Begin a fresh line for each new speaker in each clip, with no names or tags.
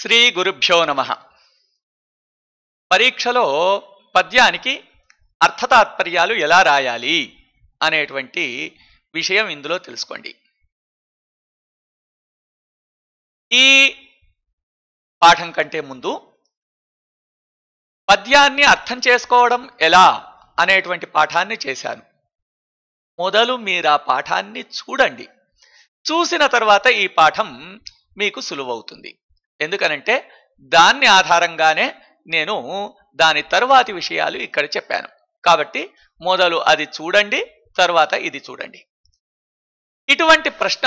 శ్రీ గురుభ్యో నమ పరీక్షలో పద్యానికి అర్థతాత్పర్యాలు ఎలా రాయాలి అనేటువంటి విషయం ఇందులో తెలుసుకోండి ఈ పాఠం కంటే ముందు పద్యాన్ని అర్థం చేసుకోవడం ఎలా అనేటువంటి పాఠాన్ని చేశాను మొదలు మీరు ఆ పాఠాన్ని చూడండి చూసిన తర్వాత ఈ పాఠం మీకు సులువవుతుంది ఎందుకనంటే దాన్ని ఆధారంగానే నేను దాని తరువాతి విషయాలు ఇక్కడ చెప్పాను కాబట్టి మొదలు అది చూడండి తర్వాత ఇది చూడండి ఇటువంటి ప్రశ్న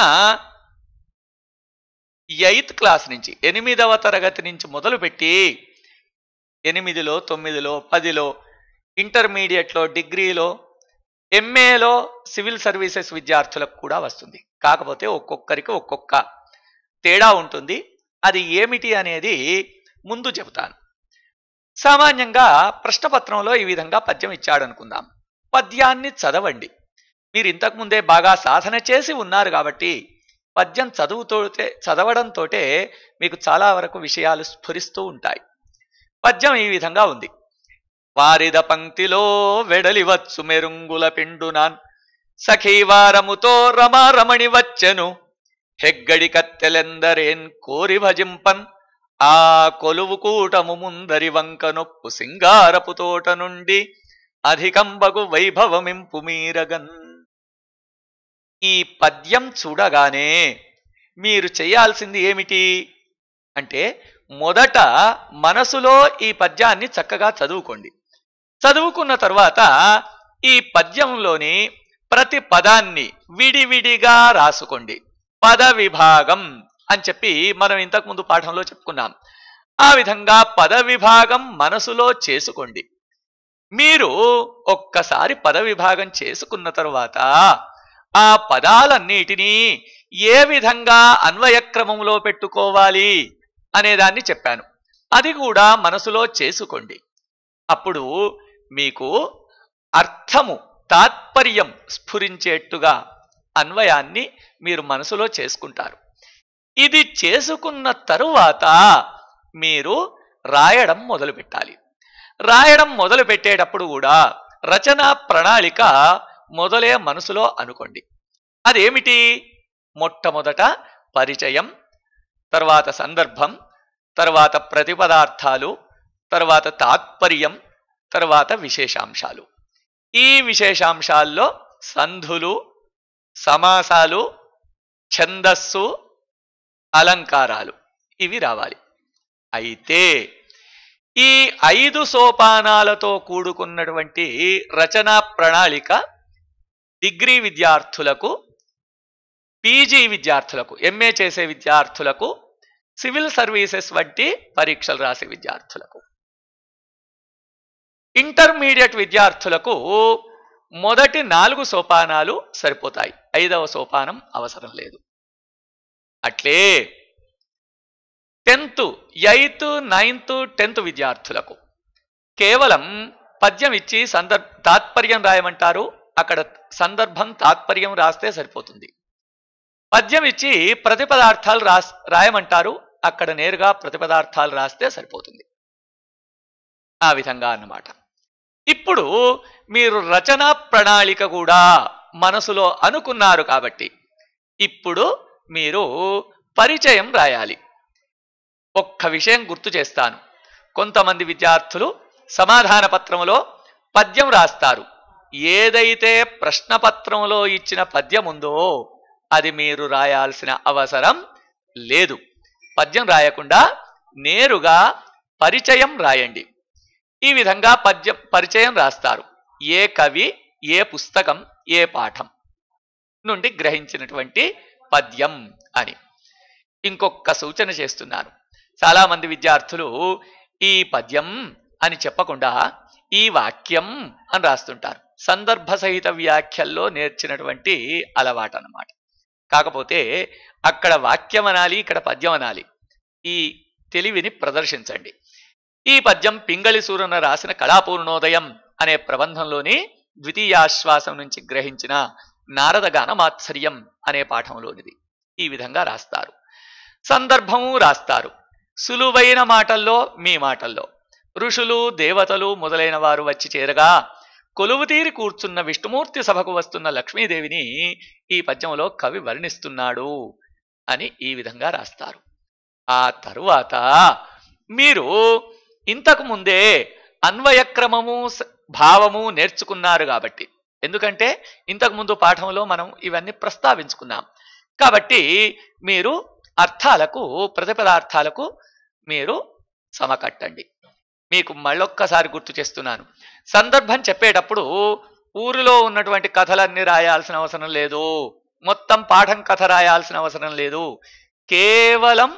ఎయిత్ క్లాస్ నుంచి ఎనిమిదవ తరగతి నుంచి మొదలుపెట్టి ఎనిమిదిలో తొమ్మిదిలో పదిలో ఇంటర్మీడియట్లో డిగ్రీలో ఎంఏలో సివిల్ సర్వీసెస్ విద్యార్థులకు కూడా వస్తుంది కాకపోతే ఒక్కొక్కరికి ఒక్కొక్క తేడా ఉంటుంది అది ఏమిటి అనేది ముందు చెబుతాను సామాన్యంగా ప్రశ్నపత్రంలో ఈ విధంగా పద్యం ఇచ్చాడనుకుందాం పద్యాన్ని చదవండి మీరు ఇంతకుముందే బాగా సాధన చేసి ఉన్నారు కాబట్టి పద్యం చదువుతోటే చదవడంతో మీకు చాలా వరకు విషయాలు స్ఫురిస్తూ ఉంటాయి పద్యం ఈ విధంగా ఉంది వారిద పంక్తిలో వెడలివచ్చు మెరుంగుల పిండునాన్ సఖీవారముతో రమారమణి వచ్చెను హెగ్గడి కత్తెలెందరేన్ కోరి భజింపన్ ఆ కొలువు కూటము ముందరి నొప్పు సింగారపు తోట నుండి అధికంబగు వైభవమింపు మీరగన్ ఈ పద్యం చూడగానే మీరు చేయాల్సింది ఏమిటి అంటే మొదట మనసులో ఈ పద్యాన్ని చక్కగా చదువుకోండి చదువుకున్న తర్వాత ఈ పద్యంలోని ప్రతి పదాన్ని విడివిడిగా రాసుకోండి పద విభాగం అని చెప్పి మనం ఇంతకుముందు పాఠంలో చెప్పుకున్నాం ఆ విధంగా పద విభాగం మనసులో చేసుకోండి మీరు ఒక్కసారి పద విభాగం చేసుకున్న తరువాత ఆ పదాలన్నిటినీ ఏ విధంగా అన్వయక్రమంలో పెట్టుకోవాలి అనేదాన్ని చెప్పాను అది కూడా మనసులో చేసుకోండి అప్పుడు మీకు అర్థము తాత్పర్యం స్ఫురించేట్టుగా అన్వయాన్ని మీరు మనసులో చేసుకుంటారు ఇది చేసుకున్న తరువాత మీరు రాయడం మొదలు పెట్టాలి రాయడం మొదలు పెట్టేటప్పుడు కూడా రచన ప్రణాళిక మొదలే మనసులో అనుకోండి అదేమిటి మొట్టమొదట పరిచయం తర్వాత సందర్భం తర్వాత ప్రతిపదార్థాలు తర్వాత తాత్పర్యం తర్వాత విశేషాంశాలు ఈ విశేషాంశాల్లో సంధులు సమాసాలు ఛందస్సు అలంకారాలు ఇవి రావాలి అయితే ఈ ఐదు సోపానాలతో కూడుకున్నటువంటి రచనా ప్రణాళిక డిగ్రీ విద్యార్థులకు పీజీ విద్యార్థులకు ఎంఏ చేసే విద్యార్థులకు సివిల్ సర్వీసెస్ వంటి పరీక్షలు రాసే విద్యార్థులకు ఇంటర్మీడియట్ విద్యార్థులకు మొదటి నాలుగు సోపానాలు సరిపోతాయి ఐదవ సోపానం అవసరం లేదు అట్లే టెన్త్ ఎయిత్ నైన్త్ టెన్త్ విద్యార్థులకు కేవలం పద్యం ఇచ్చి సందర్ తాత్పర్యం రాయమంటారు అక్కడ సందర్భం తాత్పర్యం రాస్తే సరిపోతుంది పద్యం ఇచ్చి ప్రతిపదార్థాలు రా రాయమంటారు అక్కడ నేరుగా ప్రతిపదార్థాలు రాస్తే సరిపోతుంది ఆ విధంగా అన్నమాట ఇప్పుడు మీరు రచనా ప్రణాళిక కూడా మనసులో అనుకున్నారు కాబట్టి ఇప్పుడు మీరు పరిచయం రాయాలి ఒక్క విషయం గుర్తు చేస్తాను కొంతమంది విద్యార్థులు సమాధాన పత్రంలో పద్యం రాస్తారు ఏదైతే ప్రశ్న పత్రంలో ఇచ్చిన పద్యం ఉందో అది మీరు రాయాల్సిన అవసరం లేదు పద్యం రాయకుండా నేరుగా పరిచయం రాయండి ఈ విధంగా పద్య పరిచయం రాస్తారు ఏ కవి ఏ పుస్తకం ఏ పాఠం నుండి గ్రహించినటువంటి పద్యం అని ఇంకొక సూచన చేస్తున్నాను చాలామంది విద్యార్థులు ఈ పద్యం అని చెప్పకుండా ఈ వాక్యం అని రాస్తుంటారు సందర్భ సహిత వ్యాఖ్యల్లో నేర్చినటువంటి అలవాటు అన్నమాట కాకపోతే అక్కడ వాక్యం అనాలి ఇక్కడ పద్యం అనాలి ఈ తెలివిని ప్రదర్శించండి ఈ పద్యం పింగళి సూరన రాసిన కళాపూర్ణోదయం అనే ప్రబంధంలోని ద్వితీయాశ్వాసం నుంచి గ్రహించిన నారదగాన మాత్సర్యం అనే పాఠంలోనిది ఈ విధంగా రాస్తారు సందర్భము రాస్తారు సులువైన మాటల్లో మీ మాటల్లో ఋషులు దేవతలు మొదలైన వారు వచ్చి చేరగా కొలువుతీరి కూర్చున్న విష్ణుమూర్తి సభకు వస్తున్న లక్ష్మీదేవిని ఈ పద్యంలో కవి వర్ణిస్తున్నాడు అని ఈ విధంగా రాస్తారు ఆ తరువాత మీరు ఇంతకు ముందే అన్వయక్రమము భావము నేర్చుకున్నారు కాబట్టి ఎందుకంటే ఇంతకుముందు పాఠంలో మనం ఇవన్నీ ప్రస్తావించుకున్నాం కాబట్టి మీరు అర్థాలకు ప్రతిపదార్థాలకు మీరు సమకట్టండి మీకు మళ్ళొక్కసారి గుర్తు చేస్తున్నాను సందర్భం చెప్పేటప్పుడు ఊరిలో ఉన్నటువంటి కథలన్నీ రాయాల్సిన అవసరం లేదు మొత్తం పాఠం కథ రాయాల్సిన అవసరం లేదు కేవలం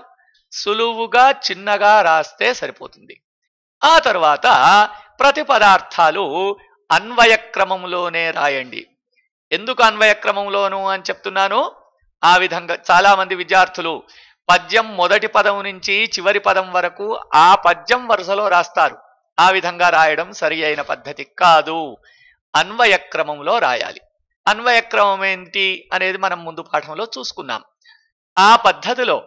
సులువుగా చిన్నగా రాస్తే సరిపోతుంది ఆ తర్వాత ప్రతి పదార్థాలు అన్వయక్రమంలోనే రాయండి ఎందుకు అన్వయక్రమంలోను అని చెప్తున్నాను ఆ విధంగా చాలామంది విద్యార్థులు పద్యం మొదటి పదం నుంచి చివరి పదం వరకు ఆ పద్యం వరుసలో రాస్తారు ఆ విధంగా రాయడం సరి అయిన పద్ధతి కాదు అన్వయక్రమంలో రాయాలి అన్వయక్రమం ఏంటి అనేది మనం ముందు పాఠంలో చూసుకున్నాం ఆ పద్ధతిలో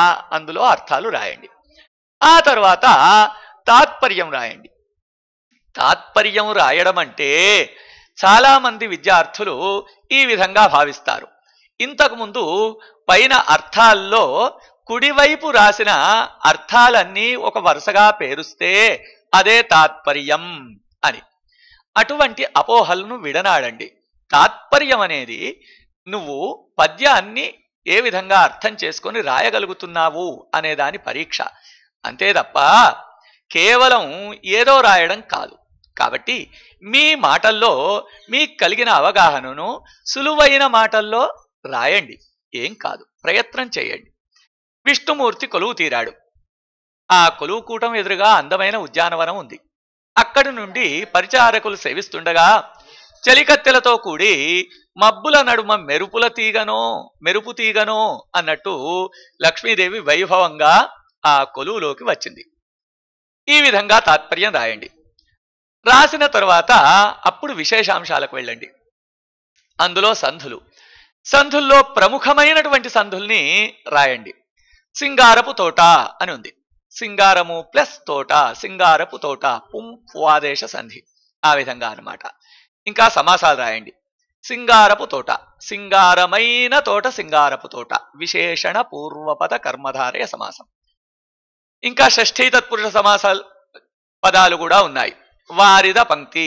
ఆ అందులో అర్థాలు రాయండి ఆ తర్వాత తాత్పర్యం రాయండి తాత్పర్యం రాయడం అంటే చాలామంది విద్యార్థులు ఈ విధంగా భావిస్తారు ఇంతకుముందు పైన అర్థాల్లో కుడివైపు రాసిన అర్థాలన్నీ ఒక వరుసగా పేరుస్తే అదే తాత్పర్యం అని అటువంటి అపోహలను విడనాడండి తాత్పర్యం అనేది నువ్వు పద్యాన్ని ఏ విధంగా అర్థం చేసుకొని రాయగలుగుతున్నావు అనే దాని పరీక్ష అంతే తప్ప కేవలం ఏదో రాయడం కాదు కాబట్టి మీ మాటల్లో మీకు కలిగిన అవగాహనను సులువైన మాటల్లో రాయండి ఏం కాదు ప్రయత్నం చేయండి విష్ణుమూర్తి కొలువు తీరాడు ఆ కొలువు కూటం ఎదురుగా అందమైన ఉద్యానవనం ఉంది అక్కడి నుండి పరిచారకులు సేవిస్తుండగా చలికత్తెలతో కూడి మబ్బుల నడుమ మెరుపుల తీగనో మెరుపు తీగనో అన్నట్టు లక్ష్మీదేవి వైభవంగా ఆ కొలువులోకి వచ్చింది ఈ విధంగా తాత్పర్యం రాయండి రాసిన తరువాత అప్పుడు విశేషాంశాలకు వెళ్ళండి అందులో సంధులు సంధుల్లో ప్రముఖమైనటువంటి సంధుల్ని రాయండి సింగారపు తోట అని ఉంది సింగారము ప్లస్ తోట సింగారపు తోట పుం సంధి ఆ విధంగా అనమాట ఇంకా సమాసాలు రాయండి సింగారపు తోట సింగారమైన తోట సింగారపు తోట విశేషణ పూర్వపద కర్మధారయ సమాసం ఇంకా షష్ఠీ తత్పురుష సమాస పదాలు కూడా ఉన్నాయి వారిద పంక్తి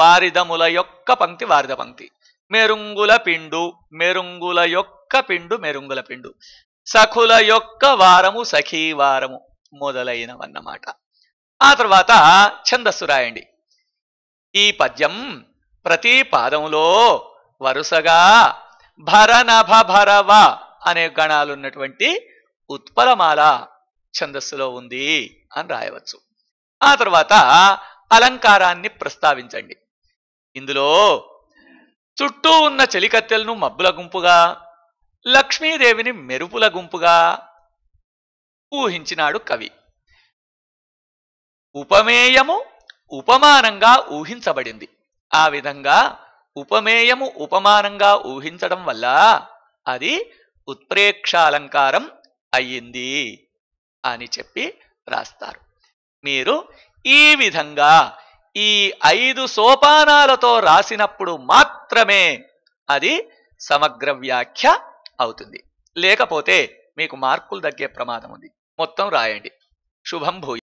వారిదముల యొక్క పంక్తి వారిద పంక్తి మెరుంగుల పిండు మెరుంగుల యొక్క పిండు మెరుంగుల పిండు సఖుల యొక్క వారము సఖీ వారము మొదలైనవన్నమాట ఆ తర్వాత ఛందస్సు రాయండి ఈ పద్యం ప్రతి పాదములో వరుసగా భరనభ భరవ అనే గణాలున్నటువంటి ఉత్పలమాల ఛందస్సులో ఉంది అని రాయవచ్చు ఆ తర్వాత అలంకారాన్ని ప్రస్తావించండి ఇందులో చుట్టూ ఉన్న చెలికత్తెలను మబ్బుల గుంపుగా లక్ష్మీదేవిని మెరుపుల గుంపుగా ఊహించినాడు కవి ఉపమేయము ఉపమానంగా ఊహించబడింది ఆ విధంగా ఉపమేయము ఉపమానంగా ఊహించడం వల్ల అది ఉత్ప్రేక్షాలంకారం అయ్యింది అని చెప్పి రాస్తారు మీరు ఈ విధంగా ఈ ఐదు సోపానాలతో రాసినప్పుడు మాత్రమే అది సమగ్ర వ్యాఖ్య అవుతుంది లేకపోతే మీకు మార్కులు తగ్గే ప్రమాదం ఉంది మొత్తం రాయండి శుభం భూ